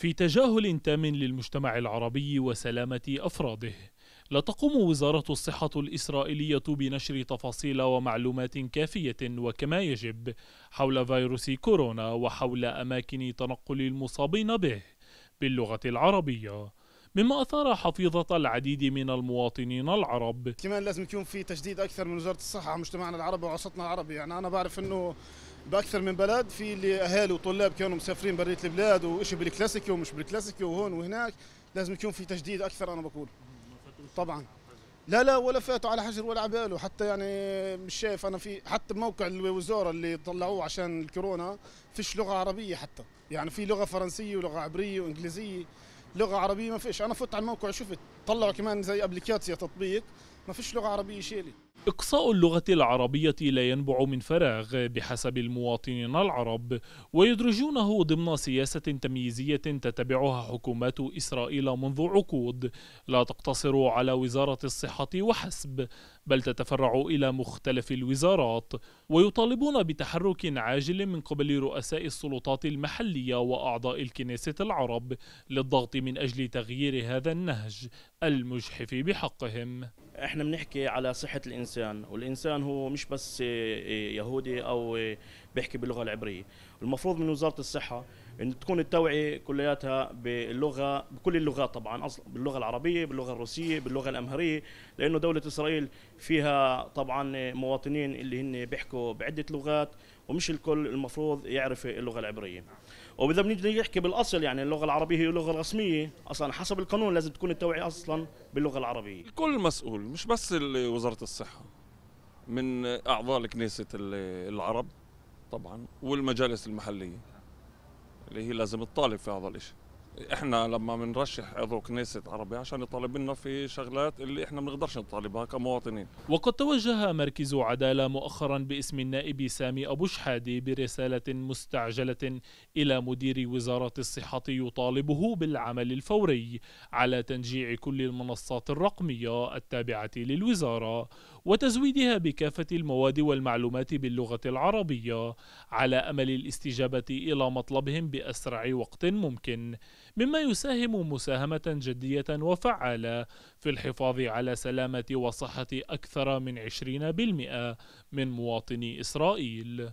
في تجاهل تام للمجتمع العربي وسلامة أفراده لا تقوم وزارة الصحة الإسرائيلية بنشر تفاصيل ومعلومات كافية وكما يجب حول فيروس كورونا وحول أماكن تنقل المصابين به باللغة العربية مما أثار حفيظة العديد من المواطنين العرب كمان لازم يكون في تشديد أكثر من وزارة الصحة على مجتمعنا العربي ووسطنا العربي يعني أنا بعرف أنه باكثر من بلد في اللي اهالي وطلاب كانوا مسافرين بريت البلاد وشيء بالكلاسيكي ومش بالكلاسيكي وهون وهناك لازم يكون في تجديد اكثر انا بقول طبعا لا لا ولا فاتوا على حجر ولا عباله حتى يعني مش شايف انا في حتى موقع الوزاره اللي طلعوه عشان الكورونا فيش لغه عربيه حتى يعني في لغه فرنسيه ولغه عبريه وانجليزيه لغه عربيه ما فيش انا فت على الموقع شفت طلعوا كمان زي ابلكيشن تطبيق ما فيش لغه عربيه شيلي إقصاء اللغة العربية لا ينبع من فراغ بحسب المواطنين العرب ويدرجونه ضمن سياسة تمييزية تتبعها حكومات إسرائيل منذ عقود لا تقتصر على وزارة الصحة وحسب بل تتفرع إلى مختلف الوزارات ويطالبون بتحرك عاجل من قبل رؤساء السلطات المحلية وأعضاء الكنيسة العرب للضغط من أجل تغيير هذا النهج المجحف بحقهم احنا بنحكي على صحه الانسان والانسان هو مش بس آه، آه، يهودي او آه، بيحكي باللغه العبريه المفروض من وزاره الصحه ان تكون التوعيه كلياتها باللغه بكل اللغات طبعا اصلا باللغه العربيه باللغه الروسيه باللغه الامهريه لانه دوله اسرائيل فيها طبعا مواطنين اللي هن بيحكوا بعده لغات ومش الكل المفروض يعرف اللغه العبريه واذا بنيجي نحكي بالاصل يعني اللغه العربيه هي اللغة الرسمية اصلا حسب القانون لازم تكون التوعيه اصلا باللغه العربيه الكل مسؤول مش بس وزاره الصحه من اعضاء كنيسه العرب طبعا والمجالس المحليه اللي هي لازم تطالب في هذا الإشي احنا لما بنرشح عضو كنيسه عربي عشان يطالب لنا في شغلات اللي احنا ما بنقدرش نطالبها كمواطنين وقد توجه مركز عداله مؤخرا باسم النائب سامي ابو شحادي برساله مستعجله الى مدير وزاره الصحه يطالبه بالعمل الفوري على تنجيع كل المنصات الرقميه التابعه للوزاره وتزويدها بكافه المواد والمعلومات باللغه العربيه على امل الاستجابه الى مطلبهم باسرع وقت ممكن مما يساهم مساهمة جدية وفعالة في الحفاظ على سلامة وصحة أكثر من 20% من مواطني إسرائيل